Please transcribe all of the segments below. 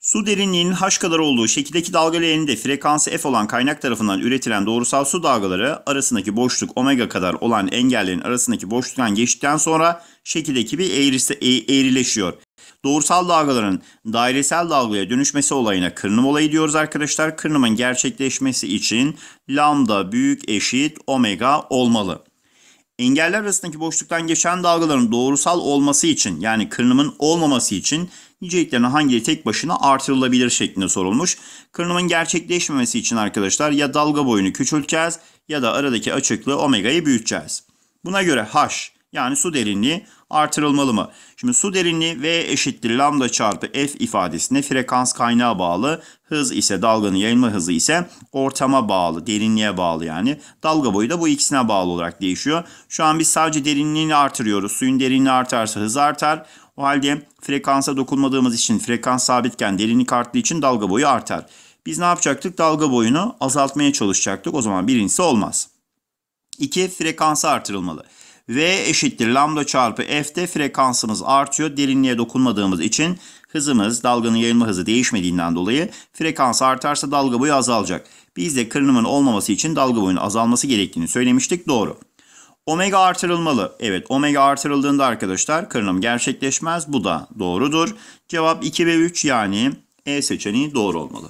Su derinliğinin h kadar olduğu şekildeki dalga leğeninde frekansı f olan kaynak tarafından üretilen doğrusal su dalgaları arasındaki boşluk omega kadar olan engellerin arasındaki boşluktan geçtikten sonra şekildeki bir eğrisi, e, eğrileşiyor. Doğrusal dalgaların dairesel dalgaya dönüşmesi olayına kırınım olayı diyoruz arkadaşlar. Kırınımın gerçekleşmesi için lambda büyük eşit omega olmalı. Engeller arasındaki boşluktan geçen dalgaların doğrusal olması için yani kırınımın olmaması için niceliklerin hangileri tek başına artırılabilir şeklinde sorulmuş. Kırınımın gerçekleşmemesi için arkadaşlar ya dalga boyunu küçülteceğiz ya da aradaki açıklığı omega'yı büyüteceğiz. Buna göre h yani su derinliği artırılmalı mı? Şimdi su derinliği V eşittir lambda çarpı F ifadesine frekans kaynağı bağlı. Hız ise dalganın yayılma hızı ise ortama bağlı, derinliğe bağlı yani. Dalga boyu da bu ikisine bağlı olarak değişiyor. Şu an biz sadece derinliğini artırıyoruz. Suyun derinliği artarsa hız artar. O halde frekansa dokunmadığımız için frekans sabitken derinlik arttığı için dalga boyu artar. Biz ne yapacaktık? Dalga boyunu azaltmaya çalışacaktık. O zaman birincisi olmaz. 2. Frekansı artırılmalı. V eşittir lambda çarpı F'de frekansımız artıyor. Derinliğe dokunmadığımız için hızımız dalganın yayılma hızı değişmediğinden dolayı frekans artarsa dalga boyu azalacak. Biz de kırınımın olmaması için dalga boyunun azalması gerektiğini söylemiştik. Doğru. Omega artırılmalı. Evet omega artırıldığında arkadaşlar kırınım gerçekleşmez. Bu da doğrudur. Cevap 2 ve 3 yani E seçeneği doğru olmalı.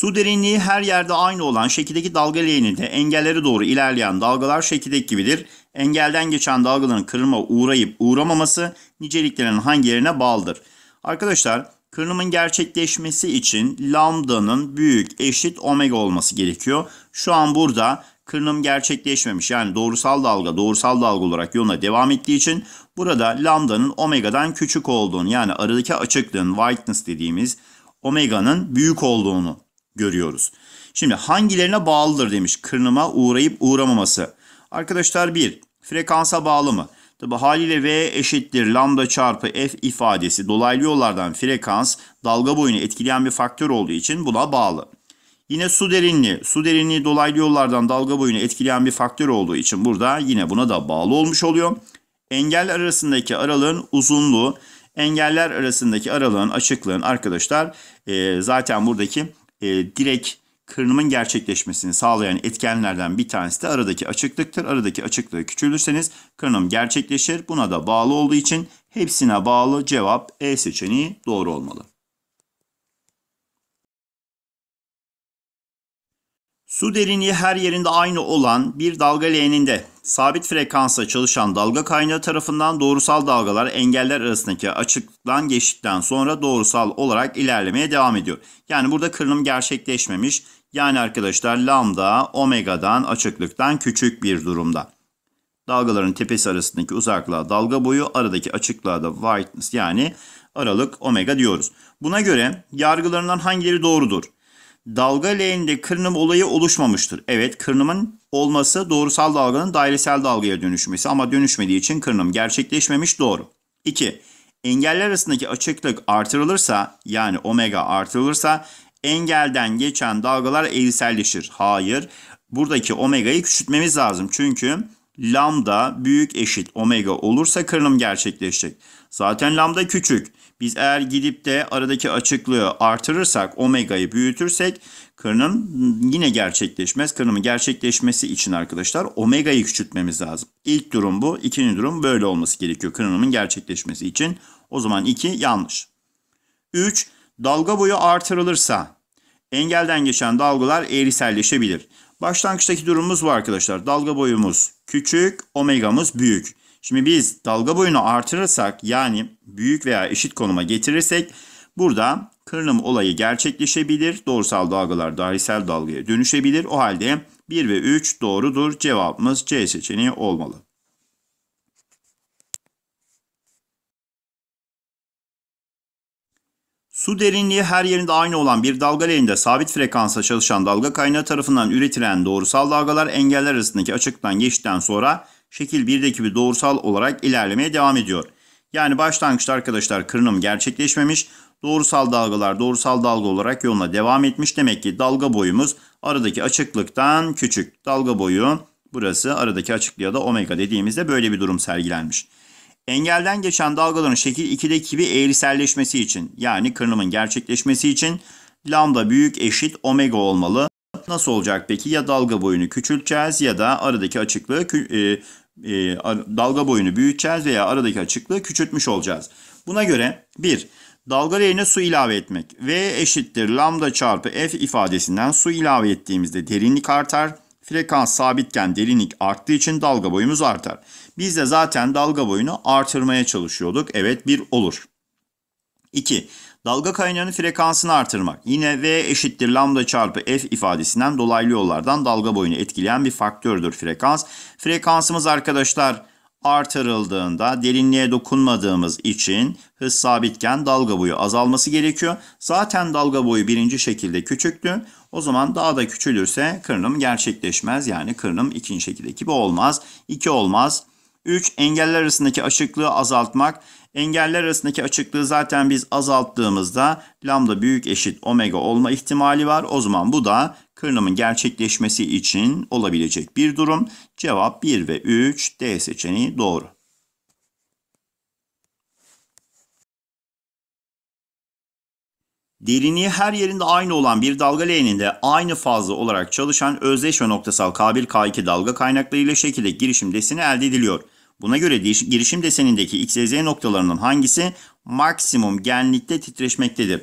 Su derinliği her yerde aynı olan şekildeki dalga leğeninde engellere doğru ilerleyen dalgalar şekildeki gibidir. Engelden geçen dalgaların kırılma uğrayıp uğramaması niceliklerin yerine bağlıdır. Arkadaşlar kırılımın gerçekleşmesi için lambdanın büyük eşit omega olması gerekiyor. Şu an burada kırılım gerçekleşmemiş. Yani doğrusal dalga doğrusal dalga olarak yoluna devam ettiği için burada lambdanın omegadan küçük olduğunu yani aradaki açıklığın whiteness dediğimiz omeganın büyük olduğunu görüyoruz. Şimdi hangilerine bağlıdır demiş kırınıma uğrayıp uğramaması. Arkadaşlar bir frekansa bağlı mı? Tabi haliyle V eşittir lambda çarpı F ifadesi dolaylı yollardan frekans dalga boyunu etkileyen bir faktör olduğu için buna bağlı. Yine su derinliği. Su derinliği dolaylı yollardan dalga boyunu etkileyen bir faktör olduğu için burada yine buna da bağlı olmuş oluyor. Engeller arasındaki aralığın uzunluğu, engeller arasındaki aralığın açıklığın arkadaşlar e, zaten buradaki e, direkt kırınımın gerçekleşmesini sağlayan etkenlerden bir tanesi de aradaki açıklıktır. Aradaki açıklığı küçülürseniz kırınım gerçekleşir. Buna da bağlı olduğu için hepsine bağlı cevap E seçeneği doğru olmalı. Su derinliği her yerinde aynı olan bir dalga leğeninde sabit frekansla çalışan dalga kaynağı tarafından doğrusal dalgalar engeller arasındaki açıktan geçtikten sonra doğrusal olarak ilerlemeye devam ediyor. Yani burada kırılım gerçekleşmemiş. Yani arkadaşlar lambda omegadan açıklıktan küçük bir durumda. Dalgaların tepesi arasındaki uzaklığa dalga boyu, aradaki açıklığa da whiteness yani aralık omega diyoruz. Buna göre yargılarından hangileri doğrudur? Dalga leğinde kırınım olayı oluşmamıştır. Evet kırınımın olması doğrusal dalganın dairesel dalgaya dönüşmesi ama dönüşmediği için kırınım gerçekleşmemiş doğru. 2. Engeller arasındaki açıklık artırılırsa yani omega artırılırsa engelden geçen dalgalar eğriselleşir. Hayır. Buradaki omega'yı küçültmemiz lazım. Çünkü lambda büyük eşit omega olursa kırınım gerçekleşecek. Zaten lambda küçük. Biz eğer gidip de aradaki açıklığı artırırsak, omega'yı büyütürsek kırınım yine gerçekleşmez. Kırınımın gerçekleşmesi için arkadaşlar omega'yı küçültmemiz lazım. İlk durum bu. ikinci durum böyle olması gerekiyor kırınımın gerçekleşmesi için. O zaman 2 yanlış. 3. Dalga boyu artırılırsa engelden geçen dalgalar eğriselleşebilir. Başlangıçtaki durumumuz bu arkadaşlar. Dalga boyumuz küçük, omegamız büyük. Şimdi biz dalga boyunu artırırsak yani büyük veya eşit konuma getirirsek burada kırılım olayı gerçekleşebilir. Doğrusal dalgalar dairesel dalgaya dönüşebilir. O halde 1 ve 3 doğrudur. Cevabımız C seçeneği olmalı. Su derinliği her yerinde aynı olan bir dalga lehinde sabit frekansa çalışan dalga kaynağı tarafından üretilen doğrusal dalgalar engeller arasındaki açıktan geçtikten sonra şekil 1'deki bir doğrusal olarak ilerlemeye devam ediyor. Yani başlangıçta arkadaşlar kırınım gerçekleşmemiş. Doğrusal dalgalar doğrusal dalga olarak yoluna devam etmiş. Demek ki dalga boyumuz aradaki açıklıktan küçük. Dalga boyu burası aradaki açıklığa da omega dediğimizde böyle bir durum sergilenmiş. Engelden geçen dalgaların şekil 2'deki bir eğriselleşmesi için yani kırınımın gerçekleşmesi için lambda büyük eşit omega olmalı. Nasıl olacak peki? Ya dalga boyunu küçülteceğiz ya da aradaki açıklığı e, e, dalga boyunu büyüteceğiz veya aradaki açıklığı küçültmüş olacağız. Buna göre 1. Dalga yerine su ilave etmek. V eşittir lambda çarpı F ifadesinden su ilave ettiğimizde derinlik artar. Frekans sabitken derinlik arttığı için dalga boyumuz artar. Biz de zaten dalga boyunu artırmaya çalışıyorduk. Evet 1 olur. 2. Dalga kaynağının frekansını artırmak. Yine V eşittir lambda çarpı F ifadesinden dolaylı yollardan dalga boyunu etkileyen bir faktördür frekans. Frekansımız arkadaşlar artırıldığında derinliğe dokunmadığımız için hız sabitken dalga boyu azalması gerekiyor. Zaten dalga boyu birinci şekilde küçüktü. O zaman daha da küçülürse kırınım gerçekleşmez. Yani kırınım ikinci şekildeki gibi olmaz. 2 olmaz. 3. Engeller arasındaki açıklığı azaltmak. Engeller arasındaki açıklığı zaten biz azalttığımızda lambda büyük eşit omega olma ihtimali var. O zaman bu da kırılımın gerçekleşmesi için olabilecek bir durum. Cevap 1 ve 3 D seçeneği doğru. Derinliği her yerinde aynı olan bir dalga leğeninde aynı fazla olarak çalışan özdeş ve noktasal K1-K2 dalga kaynaklarıyla ile şekilde girişim desini elde ediliyor. Buna göre girişim desenindeki x, z noktalarının hangisi maksimum genlikte titreşmektedir?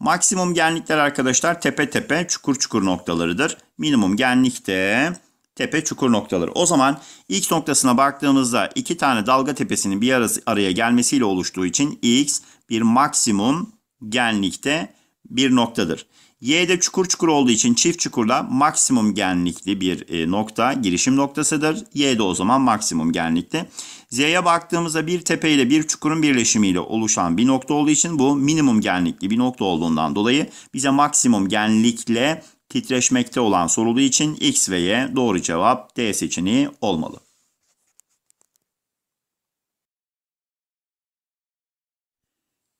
Maksimum genlikler arkadaşlar tepe tepe çukur çukur noktalarıdır. Minimum genlikte tepe çukur noktaları. O zaman x noktasına baktığımızda iki tane dalga tepesinin bir arası, araya gelmesiyle oluştuğu için x bir maksimum genlikte bir noktadır. Y'de çukur çukur olduğu için çift çukurda maksimum genlikli bir e, nokta girişim noktasıdır. Y'de o zaman maksimum genlikli. Z'ye baktığımızda bir tepe ile bir çukurun birleşimiyle oluşan bir nokta olduğu için bu minimum genlikli bir nokta olduğundan dolayı bize maksimum genlikle titreşmekte olan sorulduğu için X ve Y doğru cevap D seçeneği olmalı.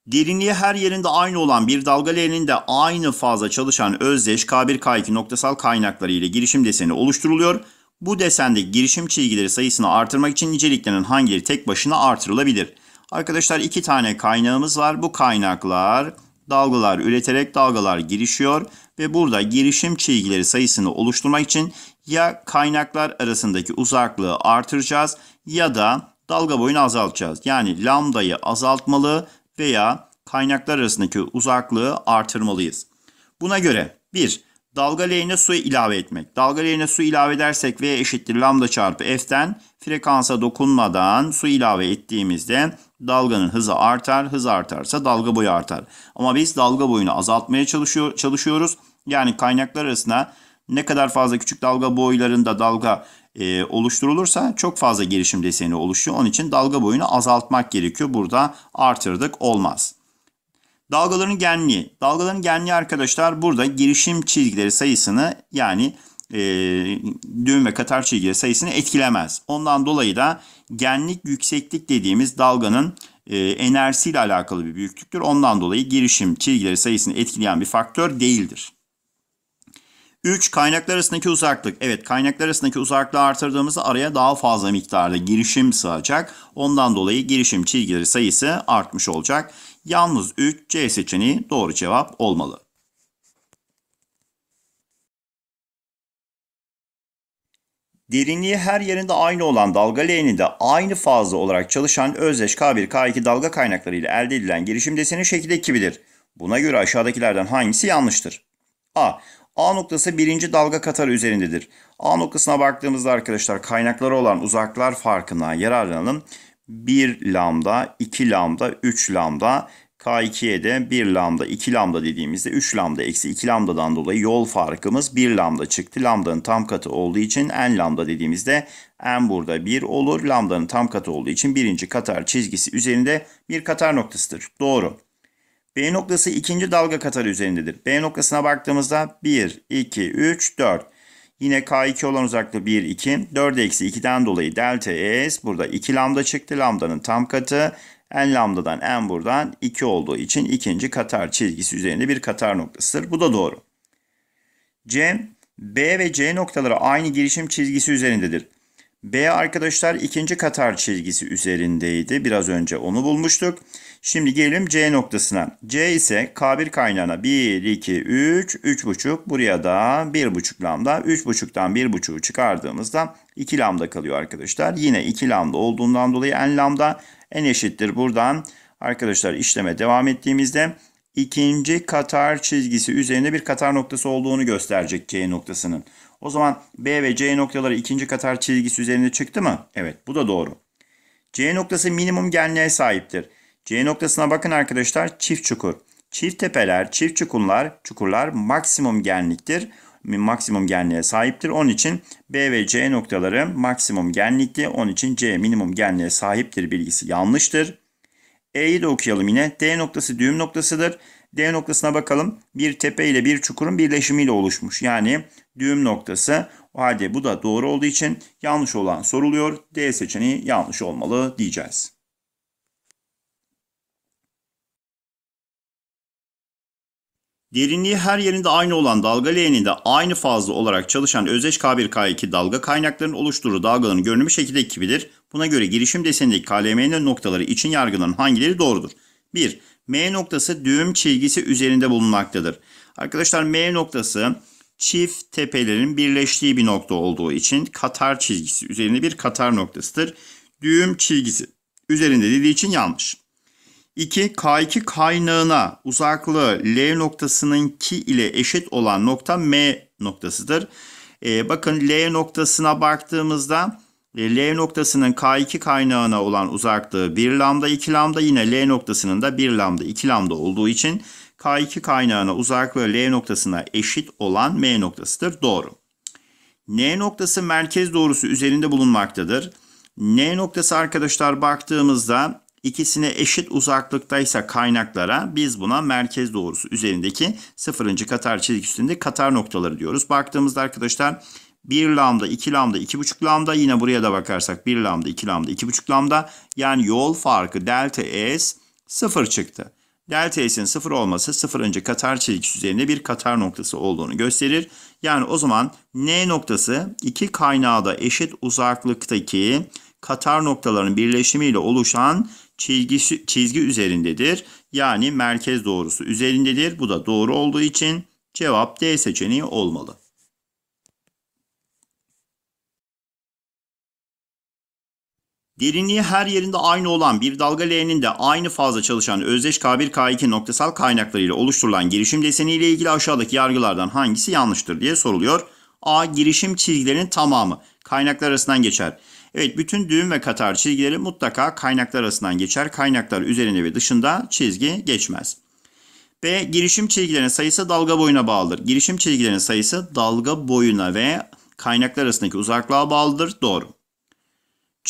Derinliği her yerinde aynı olan bir dalga leğeninde aynı fazla çalışan özdeş K1-K2 noktasal kaynakları ile girişim deseni oluşturuluyor. Bu desende girişim çizgileri sayısını artırmak için niceliklerin hangileri tek başına artırılabilir? Arkadaşlar iki tane kaynağımız var. Bu kaynaklar dalgalar üreterek dalgalar girişiyor ve burada girişim çizgileri sayısını oluşturmak için ya kaynaklar arasındaki uzaklığı artıracağız ya da dalga boyunu azaltacağız. Yani lambdayı azaltmalı veya kaynaklar arasındaki uzaklığı artırmalıyız. Buna göre 1. Dalga lehine su ilave etmek. Dalga lehine su ilave edersek V eşittir lambda çarpı F'den frekansa dokunmadan su ilave ettiğimizde dalganın hızı artar. Hız artarsa dalga boyu artar. Ama biz dalga boyunu azaltmaya çalışıyor, çalışıyoruz. Yani kaynaklar arasında ne kadar fazla küçük dalga boylarında dalga e, oluşturulursa çok fazla girişim deseni oluşuyor. Onun için dalga boyunu azaltmak gerekiyor. Burada artırdık olmaz. Dalgaların genliği. Dalgaların genliği arkadaşlar burada girişim çizgileri sayısını yani e, düğüm ve katar çizgileri sayısını etkilemez. Ondan dolayı da genlik yükseklik dediğimiz dalganın e, enerjisiyle alakalı bir büyüklüktür. Ondan dolayı girişim çizgileri sayısını etkileyen bir faktör değildir. 3. Kaynaklar arasındaki uzaklık. Evet kaynaklar arasındaki uzaklığı artırdığımızda araya daha fazla miktarda girişim sığacak. Ondan dolayı girişim çizgileri sayısı artmış olacak. Yalnız 3 C seçeneği doğru cevap olmalı. Derinliği her yerinde aynı olan dalga leğeninde aynı fazla olarak çalışan özdeş K1, K2 dalga kaynakları ile elde edilen girişim deseni şekil bilir. Buna göre aşağıdakilerden hangisi yanlıştır? A. A noktası birinci dalga katarı üzerindedir. A noktasına baktığımızda arkadaşlar kaynakları olan uzaklar farkına yararlanalım. 1 lambda, 2 lambda, 3 lambda, K2'ye de 1 lambda, 2 lambda dediğimizde 3 lambda eksi 2 lambdadan dolayı yol farkımız 1 lambda çıktı. Lambdanın tam katı olduğu için n lambda dediğimizde n burada 1 olur. Lambdanın tam katı olduğu için birinci katar çizgisi üzerinde bir katar noktasıdır. Doğru. B noktası ikinci dalga katarı üzerindedir. B noktasına baktığımızda 1, 2, 3, 4. Yine K2 olan uzaklığı 1, 2. 4 eksi 2'den dolayı delta S burada 2 lambda çıktı. Lambdanın tam katı. N lambdadan N buradan 2 olduğu için ikinci katar çizgisi üzerinde bir katar noktasıdır. Bu da doğru. C, B ve C noktaları aynı girişim çizgisi üzerindedir. B arkadaşlar ikinci katar çizgisi üzerindeydi. Biraz önce onu bulmuştuk. Şimdi gelelim C noktasına. C ise K1 kaynağına 1, 2, 3, 3,5. Buraya da 1,5 lambda. 3,5'tan 1,5'u çıkardığımızda 2 lambda kalıyor arkadaşlar. Yine 2 lambda olduğundan dolayı n lambda n eşittir. Buradan arkadaşlar işleme devam ettiğimizde ikinci katar çizgisi üzerinde bir katar noktası olduğunu gösterecek C noktasının. O zaman B ve C noktaları ikinci katar çizgisi üzerinde çıktı mı? Evet bu da doğru. C noktası minimum genliğe sahiptir. C noktasına bakın arkadaşlar çift çukur. Çift tepeler, çift çukurlar, çukurlar maksimum genliktir. Maksimum genliğe sahiptir. Onun için B ve C noktaları maksimum genlikti. Onun için C minimum genliğe sahiptir bilgisi yanlıştır. E'yi de okuyalım yine. D noktası düğüm noktasıdır. D noktasına bakalım. Bir tepe ile bir çukurun birleşimiyle oluşmuş. Yani düğüm noktası. O halde bu da doğru olduğu için yanlış olan soruluyor. D seçeneği yanlış olmalı diyeceğiz. Derinliği her yerinde aynı olan dalga leğeninde aynı fazla olarak çalışan özdeş K1K2 dalga kaynaklarının oluşturduğu dalgaların görünümü şekilde gibidir. Buna göre girişim desenindeki KLM'nin noktaları için yargıların hangileri doğrudur? 1. M noktası düğüm çizgisi üzerinde bulunmaktadır. Arkadaşlar M noktası çift tepelerin birleştiği bir nokta olduğu için katar çizgisi üzerinde bir katar noktasıdır. Düğüm çizgisi üzerinde dediği için yanlış. 2. K2 kaynağına uzaklığı L noktasının ki ile eşit olan nokta M noktasıdır. Ee, bakın L noktasına baktığımızda L noktasının K2 kaynağına olan uzaklığı 1 lambda 2 lambda yine L noktasının da 1 lambda 2 lambda olduğu için K2 kaynağına uzaklığı L noktasına eşit olan M noktasıdır. Doğru. N noktası merkez doğrusu üzerinde bulunmaktadır. N noktası arkadaşlar baktığımızda ikisine eşit uzaklıktaysa kaynaklara biz buna merkez doğrusu üzerindeki sıfırıncı katar çizgi üstünde katar noktaları diyoruz. Baktığımızda arkadaşlar 1 lambda, 2 lambda, 2,5 lambda. Yine buraya da bakarsak 1 lambda, 2 lambda, 2,5 lambda. Yani yol farkı delta S 0 çıktı. Delta S'in 0 olması 0. katar çizgisi üzerinde bir katar noktası olduğunu gösterir. Yani o zaman N noktası iki kaynağı da eşit uzaklıktaki katar noktaların birleşimiyle oluşan çizgi, çizgi üzerindedir. Yani merkez doğrusu üzerindedir. Bu da doğru olduğu için cevap D seçeneği olmalı. Derinliği her yerinde aynı olan bir dalga leğeninde aynı fazla çalışan özdeş K1-K2 noktasal kaynaklarıyla oluşturulan girişim deseniyle ilgili aşağıdaki yargılardan hangisi yanlıştır diye soruluyor. A. Girişim çizgilerinin tamamı kaynaklar arasından geçer. Evet bütün düğüm ve katar çizgileri mutlaka kaynaklar arasından geçer. Kaynaklar üzerinde ve dışında çizgi geçmez. B. Girişim çizgilerinin sayısı dalga boyuna bağlıdır. Girişim çizgilerinin sayısı dalga boyuna ve kaynaklar arasındaki uzaklığa bağlıdır. Doğru.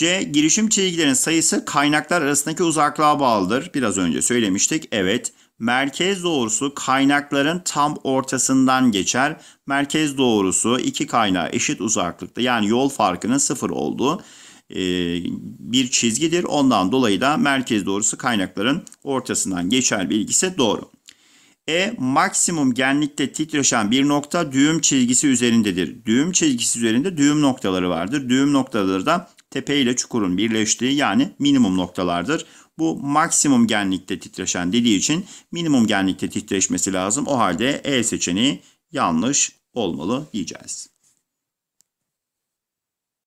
C. Girişim çizgilerinin sayısı kaynaklar arasındaki uzaklığa bağlıdır. Biraz önce söylemiştik. Evet. Merkez doğrusu kaynakların tam ortasından geçer. Merkez doğrusu iki kaynağı eşit uzaklıkta yani yol farkının sıfır olduğu e, bir çizgidir. Ondan dolayı da merkez doğrusu kaynakların ortasından geçer bilgisi doğru. E maksimum genlikte titreşen bir nokta düğüm çizgisi üzerindedir. Düğüm çizgisi üzerinde düğüm noktaları vardır. Düğüm noktaları da tepe ile çukurun birleştiği yani minimum noktalardır. Bu maksimum genlikte titreşen dediği için minimum genlikte titreşmesi lazım. O halde E seçeneği yanlış olmalı diyeceğiz.